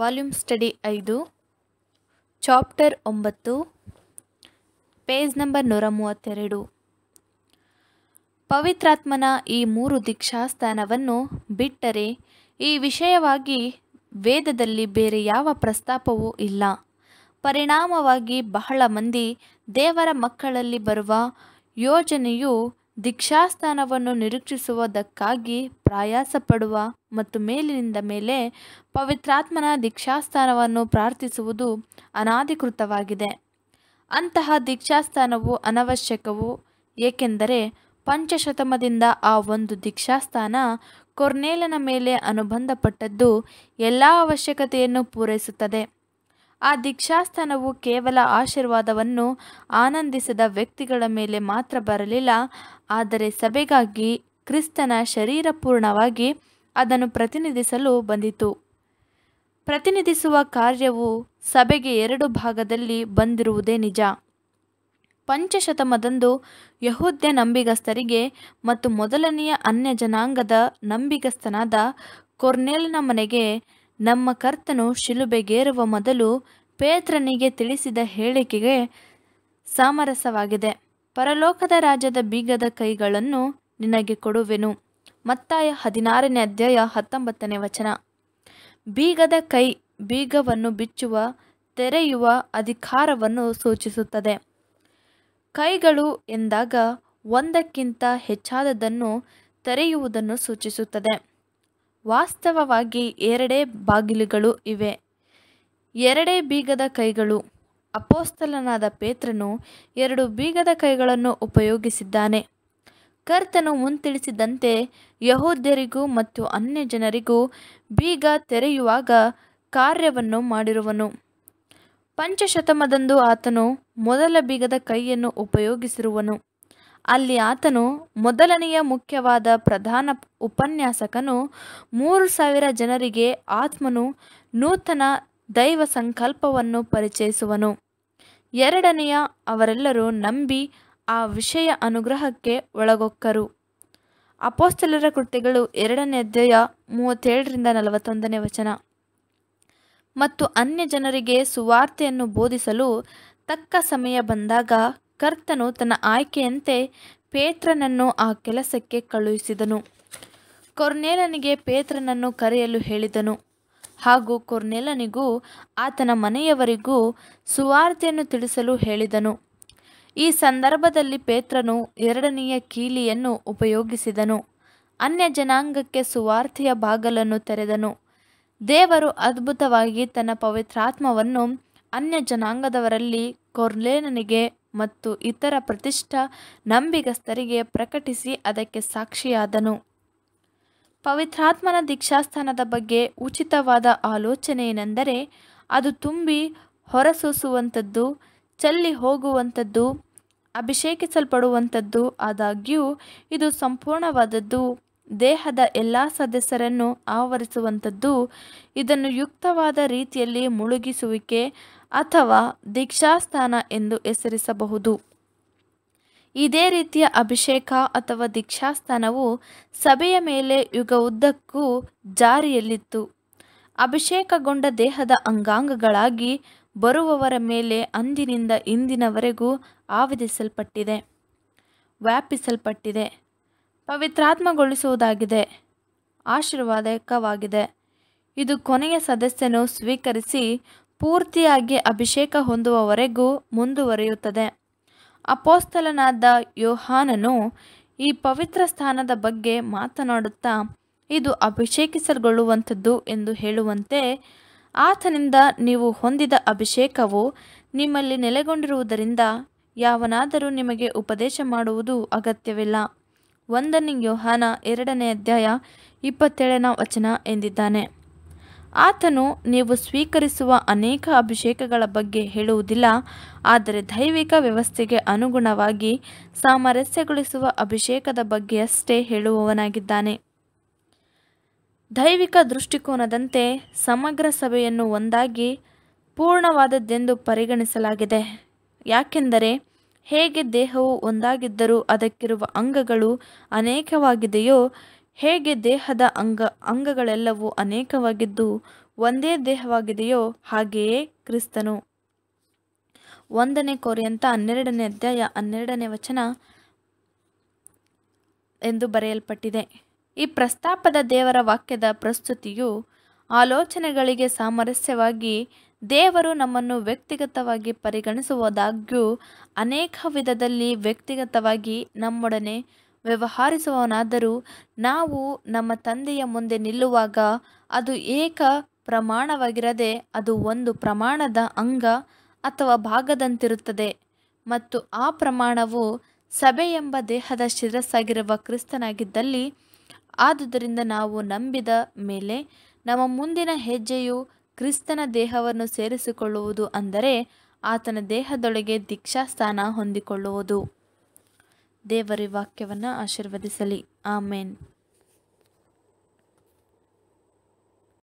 volume study ಐದು chapter ಒಂಬತ್ತು page number ನೂರ ಮೂವತ್ತೆರಡು ಪವಿತ್ರಾತ್ಮನ ಈ ಮೂರು ದೀಕ್ಷಾಸ್ಥಾನವನ್ನು ಬಿಟ್ಟರೆ ಈ ವಿಷಯವಾಗಿ ವೇದದಲ್ಲಿ ಬೇರೆ ಯಾವ ಪ್ರಸ್ತಾಪವೂ ಇಲ್ಲ ಪರಿಣಾಮವಾಗಿ ಬಹಳ ಮಂದಿ ದೇವರ ಮಕ್ಕಳಲ್ಲಿ ಬರುವ ಯೋಜನೆಯು ದೀಕ್ಷಾಸ್ಥಾನವನ್ನು ನಿರೀಕ್ಷಿಸುವುದಕ್ಕಾಗಿ ಪಡುವ ಮತ್ತು ಮೇಲಿನಿಂದ ಮೇಲೆ ಪವಿತ್ರಾತ್ಮನ ದೀಕ್ಷಾಸ್ಥಾನವನ್ನು ಪ್ರಾರ್ಥಿಸುವುದು ಅನಾಧಿಕೃತವಾಗಿದೆ ಅಂತಹ ದೀಕ್ಷಾಸ್ಥಾನವು ಅನವಶ್ಯಕವು ಏಕೆಂದರೆ ಪಂಚಶತಮದಿಂದ ಆ ಒಂದು ದೀಕ್ಷಾಸ್ಥಾನ ಕೊರ್ನೇಲನ ಮೇಲೆ ಅನುಬಂಧಪಟ್ಟದ್ದು ಎಲ್ಲ ಅವಶ್ಯಕತೆಯನ್ನು ಪೂರೈಸುತ್ತದೆ ಆ ದೀಕ್ಷಾಸ್ಥಾನವು ಕೇವಲ ಆಶೀರ್ವಾದವನ್ನು ಆನಂದಿಸದ ವ್ಯಕ್ತಿಗಳ ಮೇಲೆ ಮಾತ್ರ ಬರಲಿಲ್ಲ ಆದರೆ ಸಭೆಗಾಗಿ ಕ್ರಿಸ್ತನ ಶರೀರ ಪೂರ್ಣವಾಗಿ ಅದನ್ನು ಪ್ರತಿನಿಧಿಸಲು ಬಂದಿತು ಪ್ರತಿನಿಧಿಸುವ ಕಾರ್ಯವು ಸಭೆಗೆ ಎರಡು ಭಾಗದಲ್ಲಿ ಬಂದಿರುವುದೇ ನಿಜ ಪಂಚಶತಮದಂದು ಯಹೂದ್ಯ ನಂಬಿಗಸ್ತರಿಗೆ ಮತ್ತು ಮೊದಲನೆಯ ಅನ್ಯ ಜನಾಂಗದ ನಂಬಿಗಸ್ತನಾದ ಕೊರ್ನೆಲ್ನ ಮನೆಗೆ ನಮ್ಮ ಕರ್ತನು ಶಿಲುಬೆಗೇರುವ ಮೊದಲು ಪೇತ್ರನಿಗೆ ತಿಳಿಸಿದ ಹೇಳಿಕೆಗೆ ಸಾಮರಸವಾಗಿದೆ ಪರಲೋಕದ ರಾಜ್ಯದ ಬೀಗದ ಕೈಗಳನ್ನು ನಿನಗೆ ಕೊಡುವೆನು ಮತ್ತಾಯ ಹದಿನಾರನೇ ಅಧ್ಯಾಯ ಹತ್ತೊಂಬತ್ತನೇ ವಚನ ಬೀಗದ ಕೈ ಬೀಗವನ್ನು ಬಿಚ್ಚುವ ತೆರೆಯುವ ಅಧಿಕಾರವನ್ನು ಸೂಚಿಸುತ್ತದೆ ಕೈಗಳು ಎಂದಾಗ ಒಂದಕ್ಕಿಂತ ಹೆಚ್ಚಾದದನ್ನು ತೆರೆಯುವುದನ್ನು ಸೂಚಿಸುತ್ತದೆ ವಾಸ್ತವವಾಗಿ ಎರಡೇ ಬಾಗಿಲುಗಳು ಇವೆ ಎರಡೇ ಬೀಗದ ಕೈಗಳು ಅಪೋಸ್ತಲನಾದ ಪೇತ್ರನು ಎರಡು ಬೀಗದ ಕೈಗಳನ್ನು ಉಪಯೋಗಿಸಿದ್ದಾನೆ ಕರ್ತನು ಮುಂತಿಳಿಸಿದಂತೆ ಯಹೋದ್ಯರಿಗೂ ಮತ್ತು ಅನ್ಯ ಜನರಿಗೂ ಬೀಗ ತೆರೆಯುವಾಗ ಕಾರ್ಯವನ್ನು ಮಾಡಿರುವನು ಪಂಚಶತಮದಂದು ಆತನು ಮೊದಲ ಬೀಗದ ಕೈಯನ್ನು ಉಪಯೋಗಿಸಿರುವನು ಅಲ್ಲಿ ಆತನು ಮೊದಲನೆಯ ಮುಖ್ಯವಾದ ಪ್ರಧಾನ ಉಪನ್ಯಾಸಕನು ಮೂರು ಸಾವಿರ ಜನರಿಗೆ ಆತ್ಮನು ನೂತನ ದೈವ ಸಂಕಲ್ಪವನ್ನು ಪರಿಚಯಿಸುವನು ಎರಡನೆಯ ಅವರೆಲ್ಲರೂ ನಂಬಿ ಆ ವಿಷಯ ಅನುಗ್ರಹಕ್ಕೆ ಒಳಗೊಕ್ಕರು ಅಪೋಸ್ತಲರ ಕೃತ್ಯಗಳು ಎರಡನೇ ಅಧ್ಯಾಯ ಮೂವತ್ತೇಳರಿಂದ ನಲವತ್ತೊಂದನೇ ವಚನ ಮತ್ತು ಅನ್ಯ ಜನರಿಗೆ ಸುವಾರ್ತೆಯನ್ನು ಬೋಧಿಸಲು ತಕ್ಕ ಸಮಯ ಬಂದಾಗ ಕರ್ತನು ತನ್ನ ಆಯ್ಕೆಯಂತೆ ಪೇತ್ರನನ್ನು ಆ ಕೆಲಸಕ್ಕೆ ಕಳುಹಿಸಿದನು ಕೊರ್ನೇಲನಿಗೆ ಪೇತ್ರನನ್ನು ಕರೆಯಲು ಹೇಳಿದನು ಹಾಗೂ ಕೊರ್ನೇಲನಿಗೂ ಆತನ ಮನೆಯವರಿಗೂ ಸುವಾರ್ತೆಯನ್ನು ತಿಳಿಸಲು ಹೇಳಿದನು ಈ ಸಂದರ್ಭದಲ್ಲಿ ಪೇತ್ರನು ಎರಡನೆಯ ಕೀಲಿಯನ್ನು ಉಪಯೋಗಿಸಿದನು ಅನ್ಯ ಜನಾಂಗಕ್ಕೆ ಸುವಾರ್ತೆಯ ಬಾಗಲನ್ನು ತೆರೆದನು ದೇವರು ಅದ್ಭುತವಾಗಿ ತನ್ನ ಪವಿತ್ರಾತ್ಮವನ್ನು ಅನ್ಯ ಜನಾಂಗದವರಲ್ಲಿ ಕೊರ್ಲೇನನಿಗೆ ಮತ್ತು ಇತರ ಪ್ರತಿಷ್ಠ ನಂಬಿಗಸ್ತರಿಗೆ ಪ್ರಕಟಿಸಿ ಅದಕ್ಕೆ ಸಾಕ್ಷಿಯಾದನು ಪವಿತ್ರಾತ್ಮನ ದೀಕ್ಷಾಸ್ಥಾನದ ಬಗ್ಗೆ ಉಚಿತವಾದ ಏನೆಂದರೆ ಅದು ತುಂಬಿ ಹೊರಸೂಸುವಂಥದ್ದು ಚಲ್ಲಿ ಹೋಗುವಂಥದ್ದು ಅಭಿಷೇಕಿಸಲ್ಪಡುವಂಥದ್ದು ಆದಾಗ್ಯೂ ಇದು ಸಂಪೂರ್ಣವಾದದ್ದು ದೇಹದ ಎಲ್ಲ ಸದಸ್ಯರನ್ನು ಆವರಿಸುವಂಥದ್ದು ಇದನ್ನು ಯುಕ್ತವಾದ ರೀತಿಯಲ್ಲಿ ಮುಳುಗಿಸುವಿಕೆ ಅಥವಾ ದೀಕ್ಷಾಸ್ಥಾನ ಎಂದು ಹೆಸರಿಸಬಹುದು ಇದೇ ರೀತಿಯ ಅಭಿಷೇಕ ಅಥವಾ ದೀಕ್ಷಾಸ್ಥಾನವು ಸಭೆಯ ಮೇಲೆ ಯುಗ ಉದ್ದಕ್ಕೂ ಜಾರಿಯಲ್ಲಿತ್ತು ಅಭಿಷೇಕಗೊಂಡ ದೇಹದ ಅಂಗಾಂಗಗಳಾಗಿ ಬರುವವರ ಮೇಲೆ ಅಂದಿನಿಂದ ಇಂದಿನವರೆಗೂ ಆವಿಧಿಸಲ್ಪಟ್ಟಿದೆ ವ್ಯಾಪಿಸಲ್ಪಟ್ಟಿದೆ ಪವಿತ್ರಾತ್ಮಗೊಳಿಸುವುದಾಗಿದೆ ಆಶೀರ್ವಾದಕವಾಗಿದೆ ಇದು ಕೊನೆಯ ಸದಸ್ಯನು ಸ್ವೀಕರಿಸಿ ಪೂರ್ತಿಯಾಗಿ ಅಭಿಷೇಕ ಹೊಂದುವವರೆಗೂ ಮುಂದುವರಿಯುತ್ತದೆ ಅಪೋಸ್ತಲನಾದ ಯೋಹಾನನು ಈ ಪವಿತ್ರ ಸ್ಥಾನದ ಬಗ್ಗೆ ಮಾತನಾಡುತ್ತಾ ಇದು ಅಭಿಷೇಕಿಸಲ್ಗೊಳ್ಳುವಂಥದ್ದು ಎಂದು ಹೇಳುವಂತೆ ಆತನಿಂದ ನೀವು ಹೊಂದಿದ ಅಭಿಷೇಕವು ನಿಮ್ಮಲ್ಲಿ ನೆಲೆಗೊಂಡಿರುವುದರಿಂದ ಯಾವನಾದರೂ ನಿಮಗೆ ಉಪದೇಶ ಮಾಡುವುದು ಅಗತ್ಯವಿಲ್ಲ ಒಂದನೇ ಯೋಹಾನ ಎರಡನೇ ಅಧ್ಯಾಯ ಇಪ್ಪತ್ತೇಳನ ವಚನ ಎಂದಿದ್ದಾನೆ ಆತನು ನೀವು ಸ್ವೀಕರಿಸುವ ಅನೇಕ ಅಭಿಷೇಕಗಳ ಬಗ್ಗೆ ಹೇಳುವುದಿಲ್ಲ ಆದರೆ ದೈವಿಕ ವ್ಯವಸ್ಥೆಗೆ ಅನುಗುಣವಾಗಿ ಸಾಮರಸ್ಯಗೊಳಿಸುವ ಅಭಿಷೇಕದ ಬಗ್ಗೆಯಷ್ಟೇ ಹೇಳುವವನಾಗಿದ್ದಾನೆ ದೈವಿಕ ದೃಷ್ಟಿಕೋನದಂತೆ ಸಮಗ್ರ ಸಭೆಯನ್ನು ಒಂದಾಗಿ ಪೂರ್ಣವಾದದ್ದೆಂದು ಪರಿಗಣಿಸಲಾಗಿದೆ ಯಾಕೆಂದರೆ ಹೇಗೆ ದೇಹವು ಒಂದಾಗಿದ್ದರೂ ಅದಕ್ಕಿರುವ ಅಂಗಗಳು ಅನೇಕವಾಗಿದೆಯೋ ಹೇಗೆ ದೇಹದ ಅಂಗ ಅಂಗಗಳೆಲ್ಲವೂ ಅನೇಕವಾಗಿದ್ದು ಒಂದೇ ದೇಹವಾಗಿದೆಯೋ ಹಾಗೆಯೇ ಕ್ರಿಸ್ತನು ಒಂದನೇ ಕೋರಿಯಂತ ಹನ್ನೆರಡನೇ ಅಧ್ಯಾಯ ಹನ್ನೆರಡನೇ ವಚನ ಎಂದು ಬರೆಯಲ್ಪಟ್ಟಿದೆ ಈ ಪ್ರಸ್ತಾಪದ ದೇವರ ವಾಕ್ಯದ ಪ್ರಸ್ತುತಿಯು ಆಲೋಚನೆಗಳಿಗೆ ಸಾಮರಸ್ಯವಾಗಿ ದೇವರು ನಮ್ಮನ್ನು ವ್ಯಕ್ತಿಗತವಾಗಿ ಪರಿಗಣಿಸುವುದಾಗ್ಯೂ ಅನೇಕ ವಿಧದಲ್ಲಿ ವ್ಯಕ್ತಿಗತವಾಗಿ ನಮ್ಮೊಡನೆ ವ್ಯವಹರಿಸುವವನಾದರೂ ನಾವು ನಮ್ಮ ತಂದೆಯ ಮುಂದೆ ನಿಲ್ಲುವಾಗ ಅದು ಏಕ ಪ್ರಮಾಣವಾಗಿರದೆ ಅದು ಒಂದು ಪ್ರಮಾಣದ ಅಂಗ ಅಥವಾ ಭಾಗದಂತಿರುತ್ತದೆ ಮತ್ತು ಆ ಪ್ರಮಾಣವು ಸಭೆ ಎಂಬ ದೇಹದ ಶಿರಸ್ಸಾಗಿರುವ ಕ್ರಿಸ್ತನಾಗಿದ್ದಲ್ಲಿ ಆದುದರಿಂದ ನಾವು ನಂಬಿದ ಮೇಲೆ ನಮ್ಮ ಮುಂದಿನ ಹೆಜ್ಜೆಯು ಕ್ರಿಸ್ತನ ದೇಹವನ್ನು ಸೇರಿಸಿಕೊಳ್ಳುವುದು ಅಂದರೆ ಆತನ ದೇಹದೊಳಗೆ ದೀಕ್ಷಾಸ್ಥಾನ ಹೊಂದಿಕೊಳ್ಳುವುದು ದೇವರಿ ವಾಕ್ಯವನ್ನು ಆಶೀರ್ವದಿಸಲಿ ಆಮೇನ್